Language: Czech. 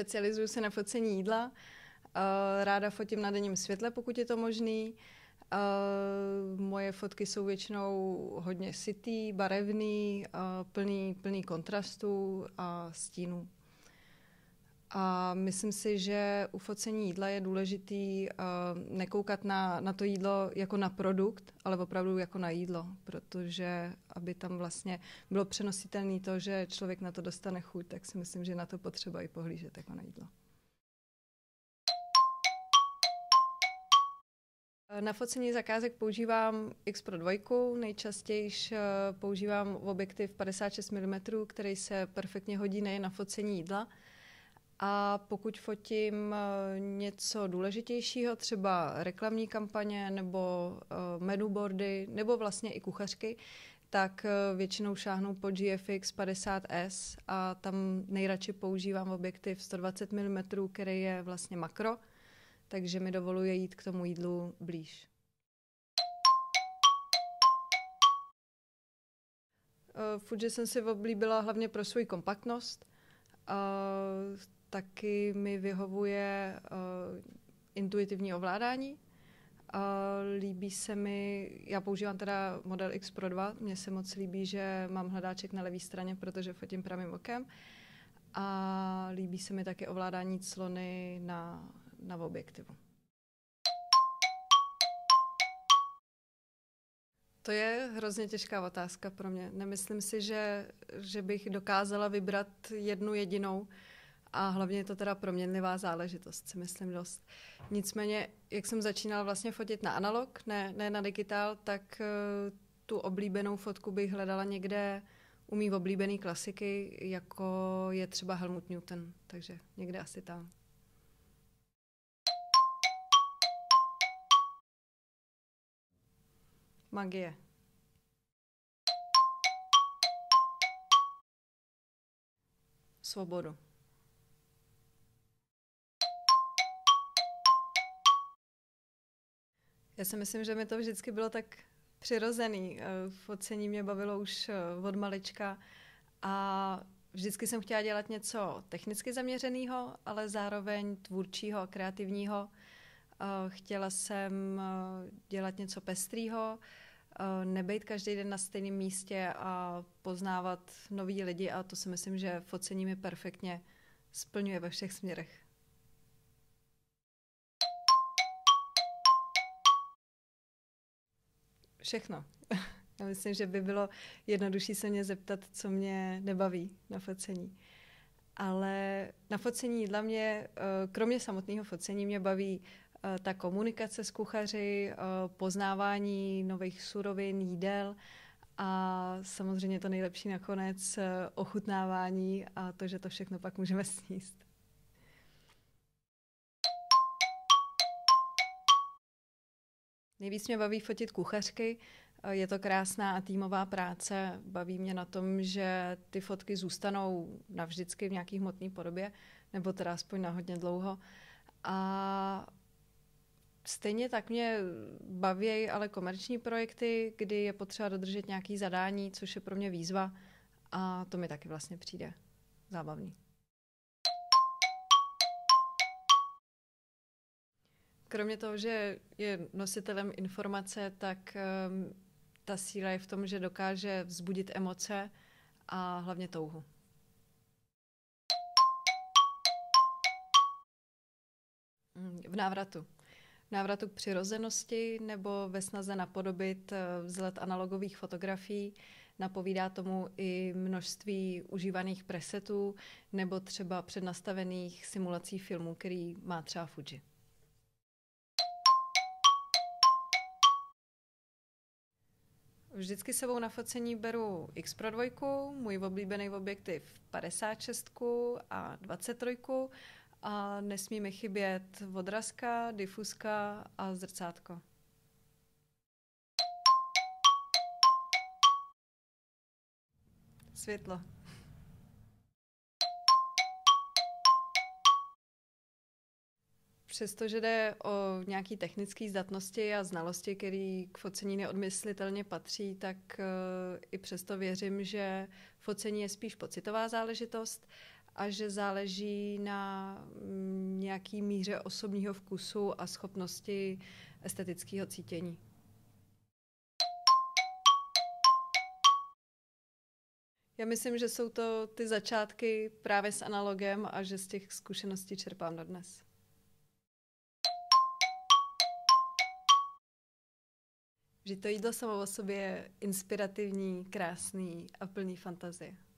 specializuju se na focení jídla. Eh, ráda fotím na denním světle, pokud je to možný. Eh, moje fotky jsou většinou hodně sitý, barevný, eh, plný, plný kontrastů a stínů. A myslím si, že u focení jídla je důležitý uh, nekoukat na, na to jídlo jako na produkt, ale opravdu jako na jídlo, protože aby tam vlastně bylo přenositelné to, že člověk na to dostane chuť, tak si myslím, že na to potřeba i pohlížet jako na jídlo. Eh, na focení zakázek používám X Pro 2, nejčastěji eh, používám objektiv 56 mm, který se perfektně hodí nejen na focení jídla, a pokud fotím eh, něco důležitějšího, třeba reklamní kampaně nebo eh, menuboardy nebo vlastně i kuchařky, tak eh, většinou šáhnu po GFX 50S a tam nejradši používám objektiv 120 mm, který je vlastně makro, takže mi dovoluje jít k tomu jídlu blíž. Fuji jsem si oblíbila hlavně pro svou kompaktnost taky mi vyhovuje uh, intuitivní ovládání. Uh, líbí se mi, já používám teda model X Pro 2, mně se moc líbí, že mám hledáček na levé straně, protože fotím pravým okem. A líbí se mi také ovládání clony na, na objektivu. To je hrozně těžká otázka pro mě. Nemyslím si, že, že bych dokázala vybrat jednu jedinou. Uh, a hlavně je to teda proměnlivá záležitost, si myslím dost. Nicméně, jak jsem začínala vlastně fotit na analog, ne, ne na digitál, tak eh, tu oblíbenou fotku bych hledala někde u mý oblíbený klasiky, jako je třeba Helmut Newton, takže někde asi tam. Magie. Svobodu. Já si myslím, že mi to vždycky bylo tak přirozený. Eh, focení mě bavilo už eh, od malička a vždycky jsem chtěla dělat něco technicky zaměřeného, ale zároveň tvůrčího a kreativního. Eh, chtěla jsem dělat něco pestrýho, nebejt každý den na stejném místě a poznávat nový lidi a to si myslím, že focení mi perfektně splňuje ve všech směrech. všechno. Já myslím, že by bylo jednodušší se mě zeptat, co mě nebaví na focení. Ale na focení jídla mě, eh, kromě samotného focení, mě baví eh, ta komunikace s kuchaři, eh, poznávání nových surovin, jídel a samozřejmě to nejlepší nakonec ochutnávání a to, že to všechno pak můžeme sníst. Nejvíc mě baví fotit kuchařky, eh, je to krásná a týmová práce. Baví mě na tom, že ty fotky zůstanou navždycky v nějaký hmotné podobě, nebo teda aspoň na hodně dlouho. A stejně tak mě baví ale komerční projekty, kdy je potřeba dodržet nějaké zadání, což je pro mě výzva a to mi taky vlastně přijde zábavný. Kromě toho, že je nositelem informace, tak um, ta síla je v tom, že dokáže vzbudit emoce a hlavně touhu. V návratu. V návratu k přirozenosti nebo ve snaze napodobit eh, vzhled analogových fotografií napovídá tomu i množství užívaných presetů nebo třeba přednastavených simulací filmů, který má třeba Fuji. vždycky sebou na focení beru X pro dvojku, můj oblíbený objektiv 56 a 23 a nesmí mi chybět odrazka, difuzka a zrcátko. Světlo. Přestože jde o nějaké technické zdatnosti a znalosti, které k focení neodmyslitelně patří, tak eh, i přesto věřím, že focení je spíš pocitová záležitost a že záleží na mm, nějaký míře osobního vkusu a schopnosti estetického cítění. Já myslím, že jsou to ty začátky právě s analogem a že z těch zkušeností čerpám dodnes. že to jídlo samo o sobě je inspirativní, krásný a plný fantazie.